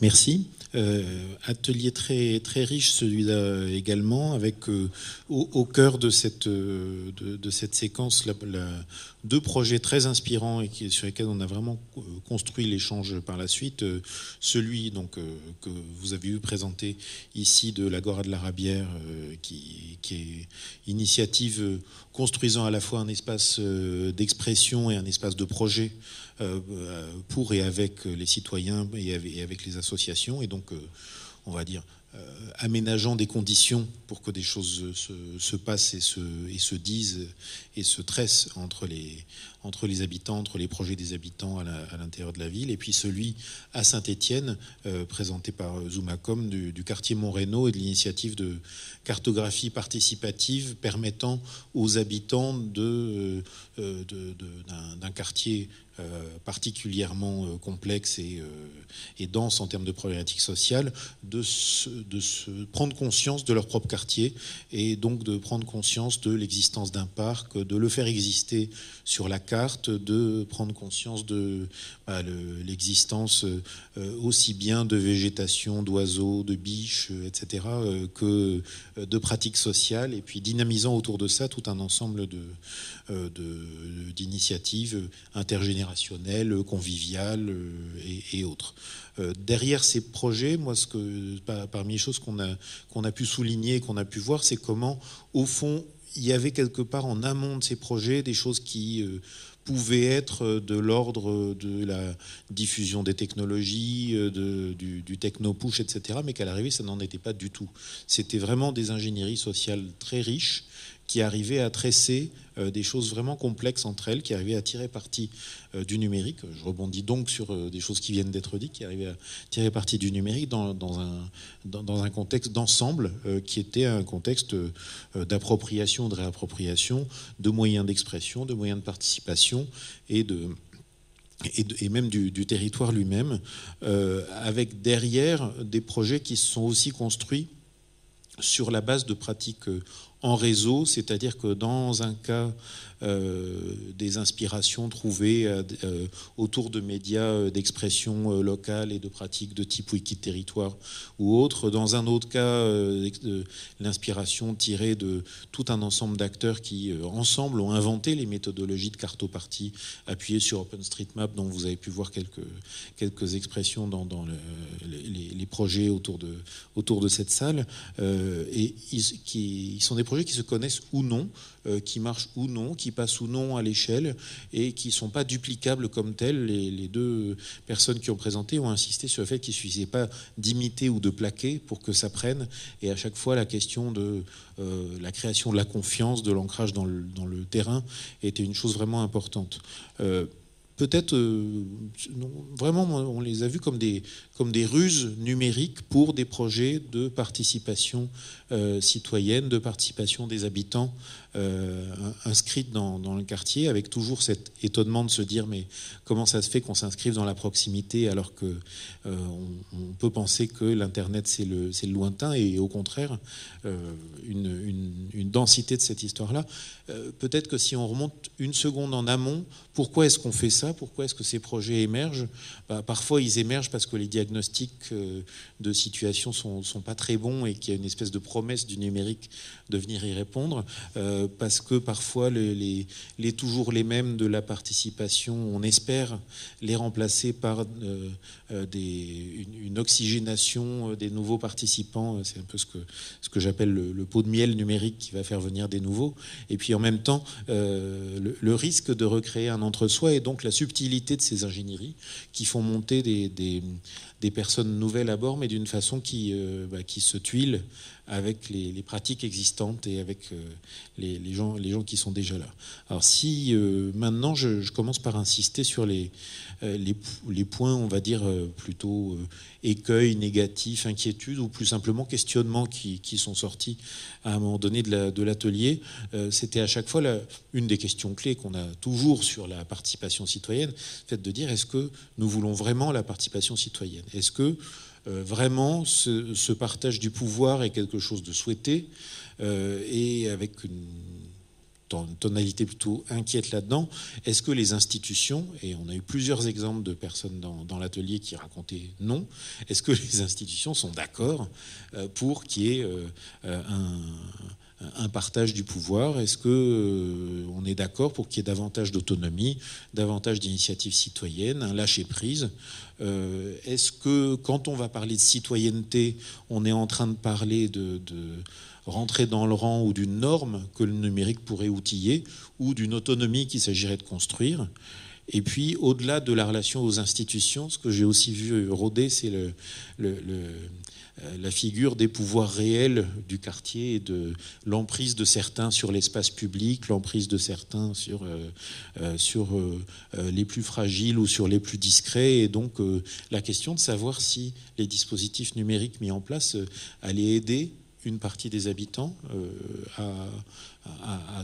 Merci. Euh, atelier très, très riche, celui-là également, avec euh, au, cœur de cette, euh, de, cette séquence deux projets très inspirants et sur lesquels on a vraiment construit l'échange par la suite. celui donc, que vous avez eu présenté ici de l'Agora de la Rabière, qui, qui, est initiative construisant à la fois un espace d'expression et un espace de projet euh, euh, pour et avec les citoyens et avec les associations. Et donc, euh, on va dire, euh, aménageant des conditions pour que des choses se, passent et se, disent et se tressent entre les, entre les habitants, entre les projets des habitants à l'intérieur de la ville, et puis celui à Saint-Étienne, euh, présenté par Zoomacom, du, du quartier Montrénaud et de l'initiative de cartographie participative permettant aux habitants de, euh, d'un, quartier particulièrement complexe et, et, dense en termes de problématiques sociales de, de se prendre conscience de leur propre quartier et donc de prendre conscience de l'existence d'un parc, de le faire exister sur la carte, de prendre conscience de bah, l'existence euh, aussi bien de végétation, d'oiseaux, de biches, euh, etc., euh, que de pratiques sociales, et puis dynamisant autour de ça tout un ensemble d'initiatives de, d'initiatives intergénérationnelles, conviviales et, autres. Derrière ces projets, moi, ce que, parmi la première choses qu'on a, qu'on a pu souligner, qu'on a pu voir, c'est comment, au fond, il y avait quelque part en amont de ces projets des choses qui euh, pouvaient être euh, de l'ordre euh, de la diffusion des technologies, du, du techno-push, etc., mais qu'à l'arrivée, ça n'en était pas du tout. C'était vraiment des ingénieries sociales très riches qui arrivaient à tresser euh, des choses vraiment complexes entre elles, qui arrivaient à tirer parti euh, du numérique. Je rebondis donc sur euh, des choses qui viennent d'être dites, qui arrivaient à tirer parti du numérique dans, un, dans, un, contexte d'ensemble qui était un contexte d'appropriation, de réappropriation, de moyens d'expression, de moyens de participation et de et, même du, territoire lui-même, avec derrière des projets qui se sont aussi construits sur la base de pratiques en réseau, c'est-à-dire que dans un cas, euh, des inspirations trouvées euh, euh, autour de médias d'expression locale et de pratiques de type wiki territoire ou autre, dans un autre cas, l'inspiration tirée de tout un ensemble d'acteurs qui, ensemble, ont inventé les méthodologies de cartopartie appuyées sur OpenStreetMap, dont vous avez pu voir quelques, quelques expressions dans, les, projets autour de, autour de cette salle, et qui ils sont des projets qui se connaissent ou non, euh, qui marchent ou non, qui passent ou non à l'échelle et qui ne sont pas duplicables comme tels. Les, deux personnes qui ont présenté ont insisté sur le fait qu'il ne suffisait pas d'imiter ou de plaquer pour que ça prenne. Et à chaque fois, la question de euh, la création de la confiance, de l'ancrage dans, le, terrain était une chose vraiment importante euh, peut-être, vraiment, on les a vus comme des, comme des ruses numériques pour des projets de participation euh, citoyenne, de participation des habitants euh, inscrits dans, le quartier, avec toujours cet étonnement de se dire mais comment ça se fait qu'on s'inscrive dans la proximité alors que euh, on, peut penser que l'internet c'est le, lointain et au contraire euh, une, densité de cette histoire-là. Peut-être que si on remonte une seconde en amont, pourquoi est-ce qu'on fait ça Pourquoi est-ce que ces projets émergent bah, Parfois ils émergent parce que les diagnostics diagnostics euh, de situations sont, sont pas très bons et qu'il y a une espèce de promesse du numérique de venir y répondre, euh, parce que parfois les, toujours les mêmes de la participation, on espère les remplacer par euh, une, oxygénation des nouveaux participants. C'est un peu ce que, ce que j'appelle le, pot de miel numérique qui va faire venir des nouveaux. Et puis en même temps, le, risque de recréer un entre-soi et donc la subtilité de ces ingénieries qui font monter des des personnes nouvelles à bord, mais d'une façon qui, euh, bah, qui se tuile avec les, pratiques existantes et avec euh, les, gens, les gens qui sont déjà là. Alors si euh, maintenant je, commence par insister sur les, euh, les, points, on va dire, euh, plutôt euh, écueils, négatifs, inquiétudes ou plus simplement questionnements qui, sont sortis à un moment donné de l'atelier. C'était à chaque fois une des questions clés qu'on a toujours sur la participation citoyenne, fait de dire est-ce que nous voulons vraiment la participation citoyenne Est-ce que vraiment ce, partage du pouvoir est quelque chose de souhaité et avec une tonalité plutôt inquiète là-dedans. Est-ce que les institutions, et on a eu plusieurs exemples de personnes dans, l'atelier qui racontaient non, est-ce que les institutions sont d'accord euh, pour qu'il y ait euh, un, partage du pouvoir Est-ce qu'on euh, est d'accord pour qu'il y ait davantage d'autonomie, davantage d'initiatives citoyennes, un lâcher prise Est-ce que quand on va parler de citoyenneté, on est en train de parler de rentrer dans le rang ou d'une norme que le numérique pourrait outiller ou d'une autonomie qu'il s'agirait de construire. Et puis, au-delà de la relation aux institutions, ce que j'ai aussi vu rôder, c'est le, euh, la figure des pouvoirs réels du quartier et de l'emprise de certains sur l'espace public, l'emprise de certains sur, euh, euh, sur les plus fragiles ou sur les plus discrets. Et donc, la question de savoir si les dispositifs numériques mis en place allaient aider une partie des habitants euh, à, à,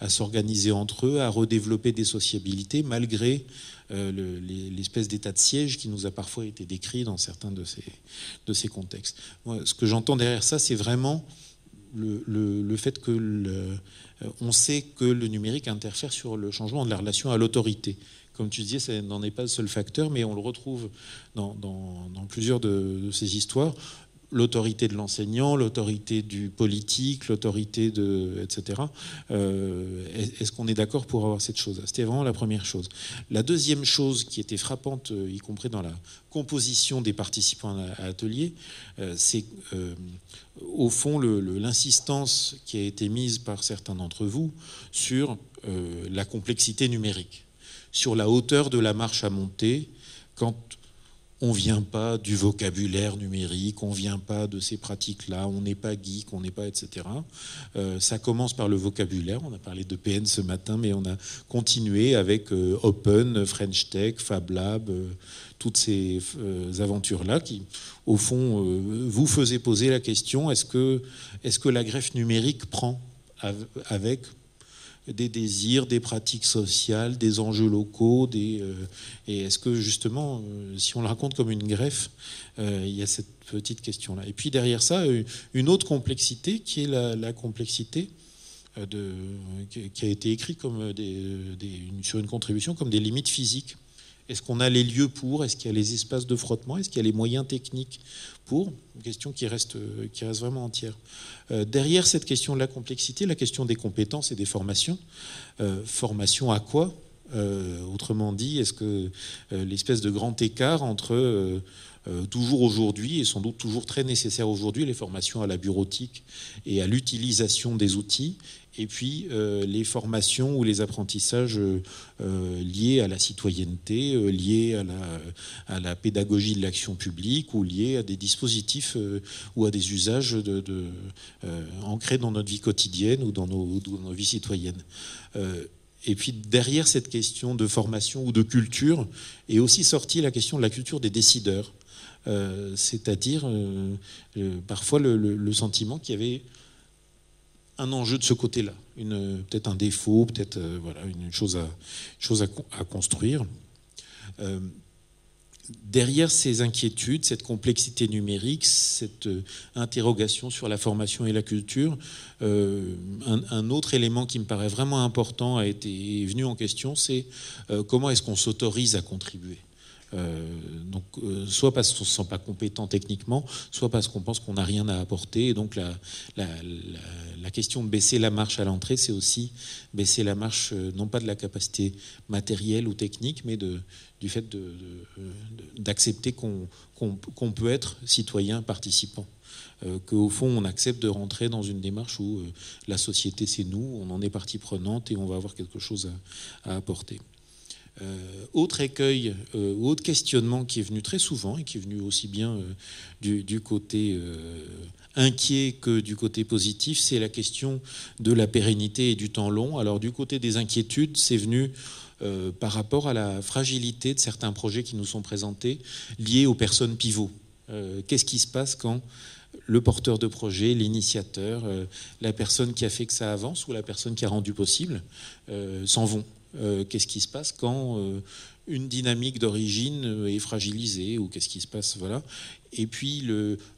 à s'organiser entre eux, à redévelopper des sociabilités, malgré euh, l'espèce d'état de siège qui nous a parfois été décrit dans certains de ces, de ces contextes. ce que j'entends derrière ça, c'est vraiment le, fait que le, euh, on sait que le numérique interfère sur le changement de la relation à l'autorité. Comme tu disais, ça n'en est pas le seul facteur, mais on le retrouve dans, plusieurs de, ces histoires l'autorité de l'enseignant, l'autorité du politique, l'autorité de, etc. Euh, est-ce qu'on est, d'accord pour avoir cette chose C'était vraiment la première chose. La deuxième chose qui était frappante, euh, y compris dans la composition des participants à l'atelier, euh, c'est au fond l'insistance qui a été mise par certains d'entre vous sur la complexité numérique, sur la hauteur de la marche à monter quand on ne vient pas du vocabulaire numérique, on ne vient pas de ces pratiques-là, on n'est pas geek, on n'est pas etc. Euh, ça commence par le vocabulaire. On a parlé de PN ce matin, mais on a continué avec euh, Open, French Tech, Fab Lab, euh, toutes ces aventures-là qui, au fond, vous faisaient poser la question est-ce que est-ce que la greffe numérique prend avec des désirs, des pratiques sociales, des enjeux locaux. Des, euh, et est-ce que justement, euh, si on le raconte comme une greffe, euh, il y a cette petite question-là. Et puis derrière ça, une autre complexité qui est la, complexité de, qui a été écrite comme des, sur une contribution comme des limites physiques. Est-ce qu'on a les lieux pour Est-ce qu'il y a les espaces de frottement Est-ce qu'il y a les moyens techniques pour Une question qui reste, qui reste vraiment entière. Euh, derrière cette question de la complexité, la question des compétences et des formations. Euh, formation à quoi euh, Autrement dit, est-ce que l'espèce de grand écart entre euh, toujours aujourd'hui et sans doute toujours très nécessaires aujourd'hui, les formations à la bureautique et à l'utilisation des outils, et puis euh, les formations ou les apprentissages euh, liés à la citoyenneté, liés à la, à la pédagogie de l'action publique ou liés à des dispositifs ou à des usages de, ancrés dans notre vie quotidienne ou dans nos, dans nos vies citoyennes. Et puis derrière cette question de formation ou de culture est aussi sortie la question de la culture des décideurs. Euh, c'est-à-dire euh, euh, parfois le, sentiment qu'il y avait un enjeu de ce côté-là, peut-être un défaut, peut-être voilà, une chose à, construire. derrière ces inquiétudes, cette complexité numérique, cette interrogation sur la formation et la culture, un, autre élément qui me paraît vraiment important a été venu en question, c'est comment est-ce qu'on s'autorise à contribuer euh, donc, euh, soit parce qu'on ne se sent pas compétent techniquement, soit parce qu'on pense qu'on n'a rien à apporter. Et donc, la, question de baisser la marche à l'entrée, c'est aussi baisser la marche, euh, non pas de la capacité matérielle ou technique, mais du fait d'accepter qu'on peut être citoyen participant. qu'au fond, on accepte de rentrer dans une démarche où la société, c'est nous, on en est partie prenante et on va avoir quelque chose à apporter. Euh, autre écueil euh, autre questionnement qui est venu très souvent et qui est venu aussi bien euh, du, côté inquiet que du côté positif, c'est la question de la pérennité et du temps long. Alors du côté des inquiétudes, c'est venu par rapport à la fragilité de certains projets qui nous sont présentés liés aux personnes pivots. Qu'est-ce qui se passe quand le porteur de projet, l'initiateur, la personne qui a fait que ça avance ou la personne qui a rendu possible s'en vont euh, qu'est-ce qui se passe quand euh, une dynamique d'origine euh, est fragilisée ou qu'est-ce qui se passe voilà et puis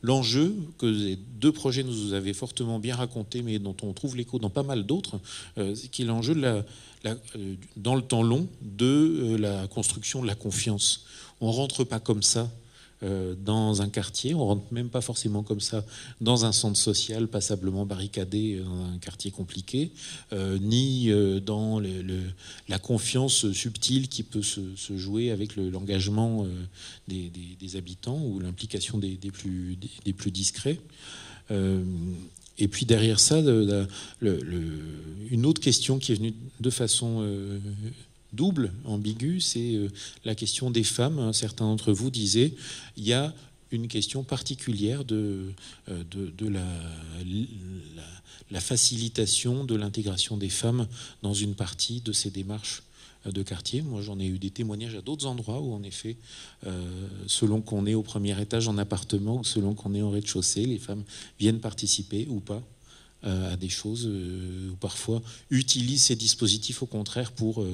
l'enjeu que les deux projets nous avaient fortement bien raconté mais dont on trouve l'écho dans pas mal d'autres c'est y enjeu l'enjeu dans le temps long de la construction de la confiance on rentre pas comme ça euh, dans un quartier. On rentre même pas forcément comme ça dans un centre social passablement barricadé, dans euh, un quartier compliqué, euh, ni dans le, la confiance subtile qui peut se, jouer avec l'engagement des, habitants ou l'implication des, plus, des, plus discrets. et puis derrière ça, une autre question qui est venue de façon double, ambigu, c'est euh, la question des femmes. Hein, certains d'entre vous disaient, il y a une question particulière de, euh, la, facilitation de l'intégration des femmes dans une partie de ces démarches euh, de quartier. Moi, j'en ai eu des témoignages à d'autres endroits où, en effet, selon qu'on est au premier étage en appartement ou selon qu'on est au rez-de-chaussée, les femmes viennent participer ou pas à des choses, ou parfois utilisent ces dispositifs au contraire pour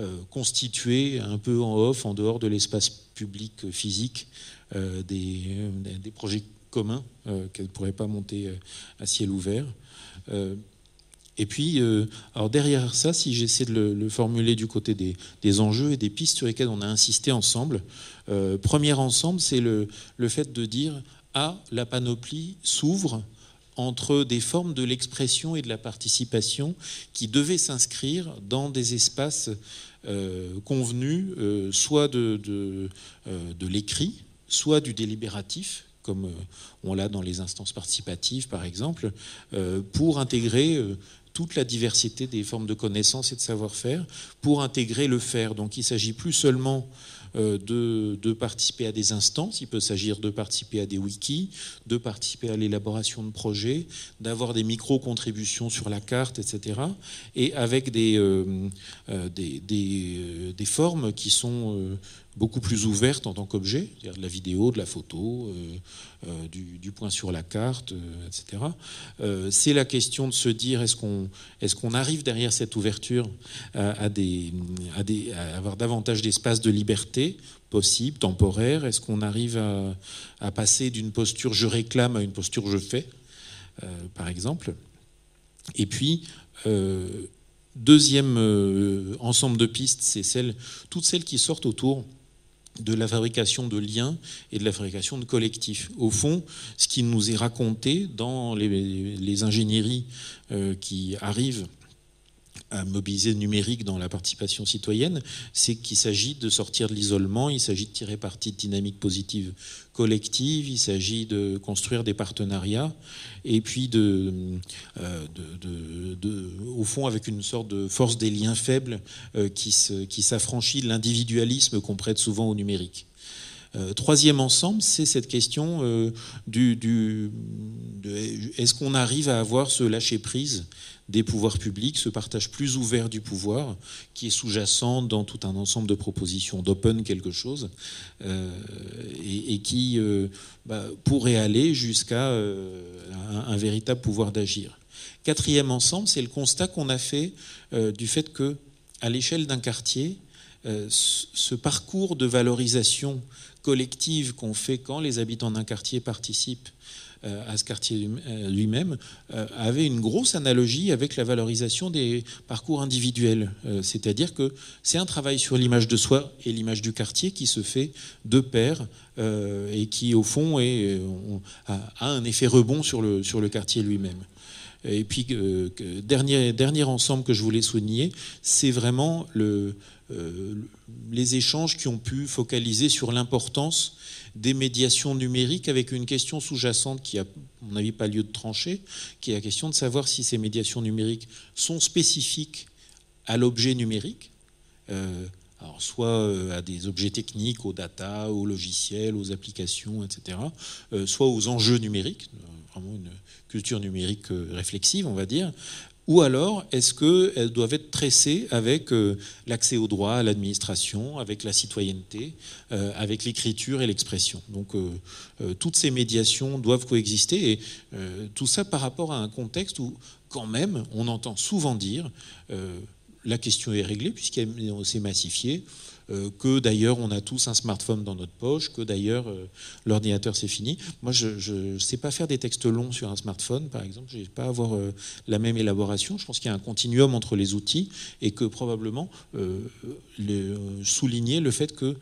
euh, constitué un peu en off, en dehors de l'espace public euh, physique, euh, des, projets communs qu'elle ne pourrait pas monter à ciel ouvert. Et puis, alors derrière ça, si j'essaie de le, formuler du côté des, enjeux et des pistes sur lesquelles on a insisté ensemble, premier ensemble, c'est le, le, fait de dire Ah, la panoplie s'ouvre entre des formes de l'expression et de la participation qui devaient s'inscrire dans des espaces euh, convenus, euh, soit de, euh, de l'écrit, soit du délibératif, comme on l'a dans les instances participatives par exemple, pour intégrer toute la diversité des formes de connaissances et de savoir-faire pour intégrer le faire. Donc il s'agit plus seulement euh, de, participer à des instances, il peut s'agir de participer à des wikis, de participer à l'élaboration de projets, d'avoir des micro-contributions sur la carte, etc. Et avec des, euh, euh, des formes qui sont beaucoup plus ouverte en tant qu'objet, c'est-à-dire de la vidéo, de la photo, euh, euh, du, point sur la carte, euh, etc. c'est la question de se dire est-ce qu'on est arrive derrière cette ouverture à, des, à, avoir davantage d'espace de liberté possible, temporaire Est-ce qu'on arrive à, passer d'une posture je réclame à une posture je fais, par exemple Et puis Deuxième ensemble de pistes, c'est celles, toutes celles qui sortent autour de la fabrication de liens et de la fabrication de collectifs. Au fond, ce qui nous est raconté dans les, ingénieries euh, qui arrivent à mobiliser le numérique dans la participation citoyenne, c'est qu'il s'agit de sortir de l'isolement, il s'agit de tirer parti de dynamiques positives collectives, il s'agit de construire des partenariats, et puis de, euh, de, au fond, avec une sorte de force des liens faibles euh, qui s'affranchit de l'individualisme qu'on prête souvent au numérique. Euh, troisième ensemble, c'est cette question euh, du, est-ce qu'on arrive à avoir ce lâcher-prise des pouvoirs publics, ce partage plus ouvert du pouvoir, qui est sous-jacent dans tout un ensemble de propositions d'open quelque chose, euh, et, qui bah, pourrait aller jusqu'à un, véritable pouvoir d'agir. Quatrième ensemble, c'est le constat qu'on a fait du fait que, à l'échelle d'un quartier, ce parcours de valorisation collective qu'on fait quand les habitants d'un quartier participent euh, à ce quartier euh, lui-même, euh, avait une grosse analogie avec la valorisation des parcours individuels. C'est-à-dire que c'est un travail sur l'image de soi et l'image du quartier qui se fait de pair et qui, au fond, a un effet rebond sur le quartier lui-même. Euh, et puis, euh, dernier, dernier ensemble que je voulais souligner, c'est vraiment euh, les échanges qui ont pu focaliser sur l'importance des médiations numériques avec une question sous-jacente qui, a, à mon avis, pas lieu de trancher, qui est la question de savoir si ces médiations numériques sont spécifiques à l'objet numérique soit euh, à des objets techniques, aux data, aux logiciels, aux applications, etc., euh, soit aux enjeux numériques, euh, vraiment une culture numérique réflexive, on va dire, ou alors est-ce qu'elles doivent être tressées avec l'accès au droit, à l'administration, avec la citoyenneté, avec l'écriture et l'expression. Donc toutes ces médiations doivent coexister et tout ça par rapport à un contexte où quand même on entend souvent dire la question est réglée puisqu'elle s'est massifié, euh, que d'ailleurs on a tous un smartphone dans notre poche, que d'ailleurs euh, l'ordinateur c'est fini. Moi je ne sais pas faire des textes longs sur un smartphone par exemple, je ne vais pas avoir euh, la même élaboration. Je pense qu'il y a un continuum entre les outils et que probablement souligner le fait que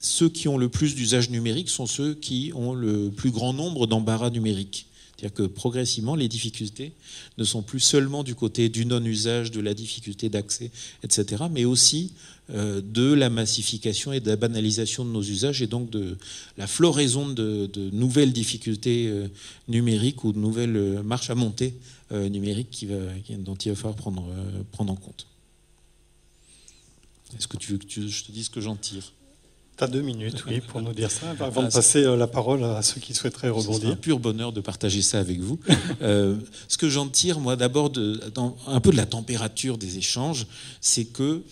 ceux qui ont le plus d'usage numérique sont ceux qui ont le plus grand nombre d'embarras numériques. C'est-à-dire que progressivement, les difficultés ne sont plus seulement du côté du non-usage, de la difficulté d'accès, etc., mais aussi euh, de la massification et de la banalisation de nos usages et donc de la floraison de, nouvelles difficultés euh, numériques ou de nouvelles euh, marches à monter numériques qui va, dont il va falloir prendre, prendre en compte. Est-ce que tu veux que je te dise ce que j'en tire tu as deux minutes, oui, pour nous dire ça, bah, avant de bah, passer euh, la parole à ceux qui souhaiteraient rebondir. C'est un pur bonheur de partager ça avec vous. Euh, ce que j'en tire, moi, d'abord, un peu de la température des échanges, c'est que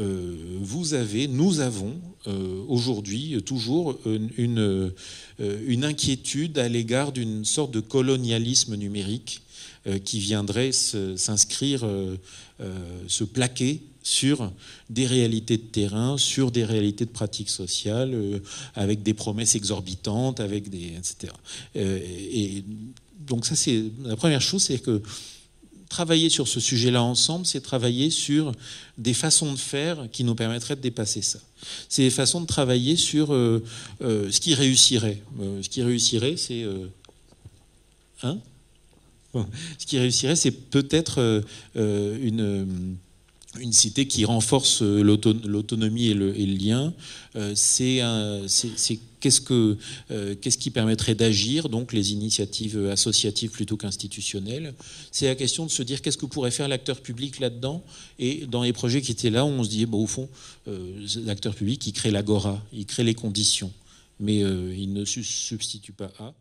euh, vous avez, nous avons aujourd'hui toujours une, une, inquiétude à l'égard d'une sorte de colonialisme numérique qui viendrait s'inscrire, se plaquer sur des réalités de terrain, sur des réalités de pratiques sociales, euh, avec des promesses exorbitantes, avec des, etc. Euh, et donc ça, c'est la première chose, c'est que travailler sur ce sujet-là ensemble, c'est travailler sur des façons de faire qui nous permettraient de dépasser ça. C'est des façons de travailler sur euh, ce qui réussirait. ce qui réussirait, c'est... Hein Ce qui réussirait, c'est peut-être une une cité qui renforce euh, l'autonomie et, le lien. Euh, c'est euh, qu'est-ce qui permettrait d'agir donc les initiatives associatives plutôt qu'institutionnelles c'est la question de se dire qu'est-ce que pourrait faire l'acteur public là-dedans et dans les projets qui étaient là on se disait, bon au fond l'acteur public il crée l'agora il crée les conditions mais il ne se substitue pas à